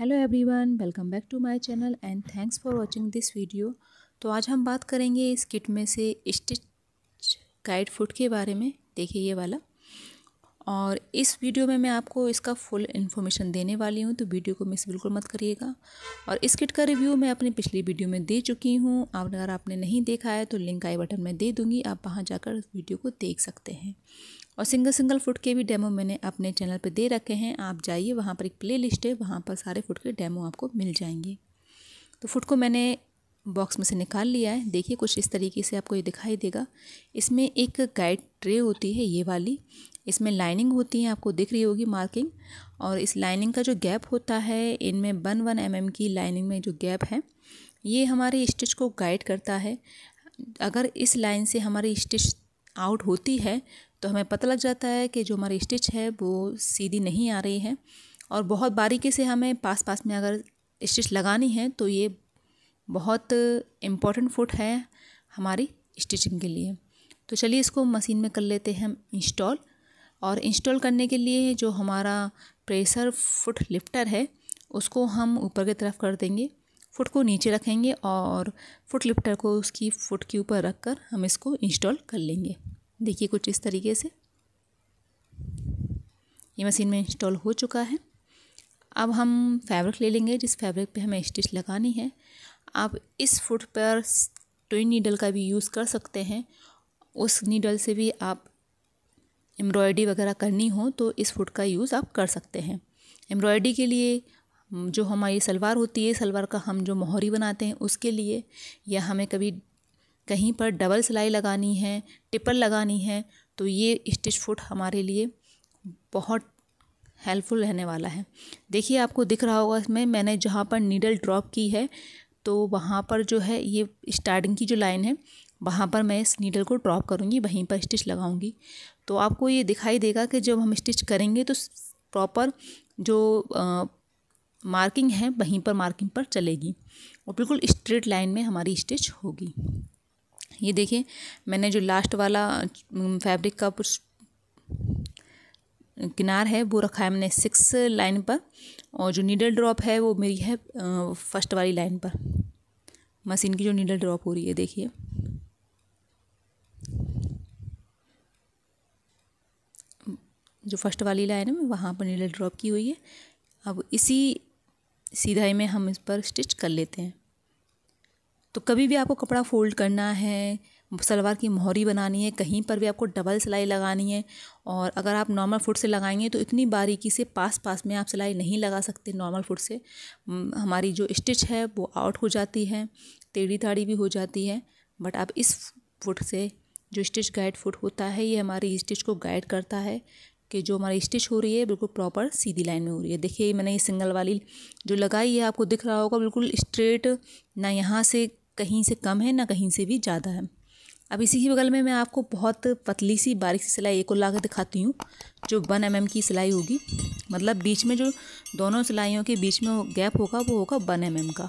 hello everyone welcome back to my channel and thanks for watching this video तो आज हम बात करेंगे इस किट में से स्टिच गाइड फुट के बारे में देखिए ये वाला और इस वीडियो में मैं आपको इसका फुल इन्फॉर्मेशन देने वाली हूँ तो वीडियो को मिस बिल्कुल मत करिएगा और इस किट का रिव्यू मैं अपनी पिछली वीडियो में दे चुकी हूँ आप अगर आपने नहीं देखा है तो लिंक आई बटन में दे दूँगी आप वहाँ जाकर उस वीडियो को देख सकते हैं और सिंगल सिंगल फुट के भी डेमो मैंने अपने चैनल पर दे रखे हैं आप जाइए वहाँ पर एक प्ले लिस्ट है वहाँ पर सारे फुट के डेमो आपको मिल जाएंगे तो फुट को मैंने बॉक्स में से निकाल लिया है देखिए कुछ इस तरीके से आपको ये दिखाई देगा इसमें एक गाइड ट्रे होती है ये वाली इसमें लाइनिंग होती है आपको दिख रही होगी मार्किंग और इस लाइनिंग का जो गैप होता है इनमें वन वन एम की लाइनिंग में जो गैप है ये हमारे स्टिच को गाइड करता है अगर इस लाइन से हमारी स्टिच आउट होती है तो हमें पता लग जाता है कि जो हमारी स्टिच है वो सीधी नहीं आ रही है और बहुत बारीकी से हमें पास पास में अगर स्टिच लगानी है तो ये बहुत इम्पॉर्टेंट फुट है हमारी स्टिचिंग के लिए तो चलिए इसको मशीन में कर लेते हैं हम इंस्टॉल और इंस्टॉल करने के लिए जो हमारा प्रेशर फुट लिफ्टर है उसको हम ऊपर की तरफ कर देंगे फुट को नीचे रखेंगे और फुट लिफ्टर को उसकी फुट के ऊपर रख कर हम इसको इंस्टॉल कर लेंगे देखिए कुछ इस तरीके से ये मशीन में इंस्टॉल हो चुका है अब हम फैब्रिक ले लेंगे जिस फैब्रिक पे हमें स्टिच लगानी है आप इस फुट पर ट्विन नीडल का भी यूज़ कर सकते हैं उस नीडल से भी आप एम्ब्रॉयडरी वगैरह करनी हो तो इस फुट का यूज़ आप कर सकते हैं एम्ब्रॉयडरी के लिए जो हमारी सलवार होती है सलवार का हम जो मोहरी बनाते हैं उसके लिए या हमें कभी कहीं पर डबल सिलाई लगानी है टिपर लगानी है तो ये स्टिच फुट हमारे लिए बहुत हेल्पफुल रहने वाला है देखिए आपको दिख रहा होगा इसमें मैंने जहाँ पर नीडल ड्रॉप की है तो वहाँ पर जो है ये स्टार्टिंग की जो लाइन है वहाँ पर मैं इस नीडल को ड्रॉप करूँगी वहीं पर स्टिच लगाऊँगी तो आपको ये दिखाई देगा कि जब हम स्टिच करेंगे तो प्रॉपर जो आ, मार्किंग है वहीं पर मार्किंग पर चलेगी और बिल्कुल स्ट्रेट लाइन में हमारी स्टिच होगी ये देखिए मैंने जो लास्ट वाला फैब्रिक का किनार है वो रखा है मैंने सिक्स लाइन पर और जो नीडल ड्रॉप है वो मेरी है फर्स्ट वाली लाइन पर मशीन की जो नीडल ड्रॉप हो रही है देखिए जो फर्स्ट वाली लाइन है वहाँ पर नीडल ड्रॉप की हुई है अब इसी सीधाई में हम इस पर स्टिच कर लेते हैं तो कभी भी आपको कपड़ा फोल्ड करना है सलवार की मोहरी बनानी है कहीं पर भी आपको डबल सिलाई लगानी है और अगर आप नॉर्मल फुट से लगाएंगे तो इतनी बारीकी से पास पास में आप सिलाई नहीं लगा सकते नॉर्मल फुट से हमारी जो स्टिच है वो आउट हो जाती है टेढ़ी ताड़ी भी हो जाती है बट आप इस फुट से जो स्टिच गाइड फुट होता है ये हमारी स्टिच को गाइड करता है कि जो हमारी स्टिच हो रही है बिल्कुल प्रॉपर सीधी लाइन में हो रही है देखिए मैंने ये सिंगल वाली जो लगाई है आपको दिख रहा होगा बिल्कुल स्ट्रेट ना यहाँ से कहीं से कम है ना कहीं से भी ज़्यादा है अब इसी के बगल में मैं आपको बहुत पतली सी बारीक सी सिलाई एक और ला दिखाती हूँ जो वन एम mm की सिलाई होगी मतलब बीच में जो दोनों सिलाइयों के बीच में गैप होगा वो होगा वन एम mm का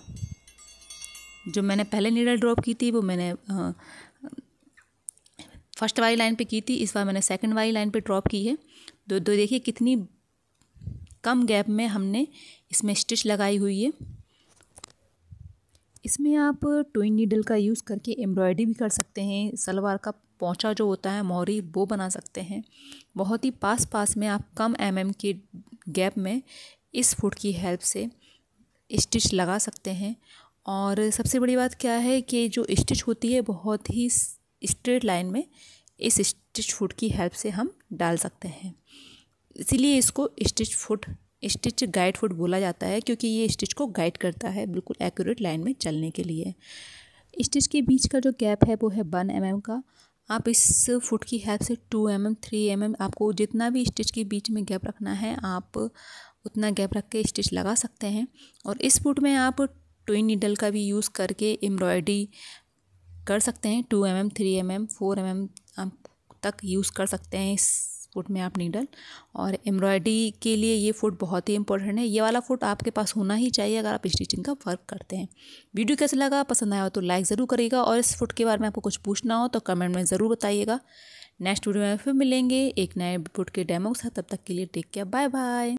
जो मैंने पहले नीडल ड्रॉप की थी वो मैंने फर्स्ट वाली लाइन पे की थी इस बार मैंने सेकंड वाली लाइन पे ड्रॉप की है तो दो तो देखिए कितनी कम गैप में हमने इसमें स्टिच लगाई हुई है इसमें आप टोइंग नीडल का यूज़ करके एम्ब्रॉयडरी भी कर सकते हैं सलवार का पोंछा जो होता है मोरी वो बना सकते हैं बहुत ही पास पास में आप कम एम mm के गैप में इस फुट की हेल्प से स्टिच लगा सकते हैं और सबसे बड़ी बात क्या है कि जो स्टिच होती है बहुत ही स्ट्रेट लाइन में इस स्टिच फुट की हेल्प से हम डाल सकते हैं इसीलिए इसको stitch foot stitch guide foot बोला जाता है क्योंकि ये स्टिच को गाइड करता है बिल्कुल एक्यूरेट लाइन में चलने के लिए स्टिच के बीच का जो गैप है वो है वन एम mm का आप इस फुट की हेल्प से two M M three M M आपको जितना भी स्टिच के बीच में गैप रखना है आप उतना गैप रख के स्टिच लगा सकते हैं और इस फुट में आप ट्विन नीडल का भी यूज़ करके एम्ब्रॉयडरी कर सकते हैं two M M three M M four M M तक यूज़ कर सकते हैं इस फुट में आप नीडल और एम्ब्रॉयडरी के लिए ये फुट बहुत ही इंपॉर्टेंट है ये वाला फुट आपके पास होना ही चाहिए अगर आप स्टिचिंग का वर्क करते हैं वीडियो कैसा लगा पसंद आया हो तो लाइक ज़रूर करिएगा और इस फुट के बारे में आपको कुछ पूछना हो तो कमेंट में ज़रूर बताइएगा नेक्स्ट वीडियो में फिर मिलेंगे एक नए फुट के डेमो के साथ तब तक के लिए टेक केयर बाय बाय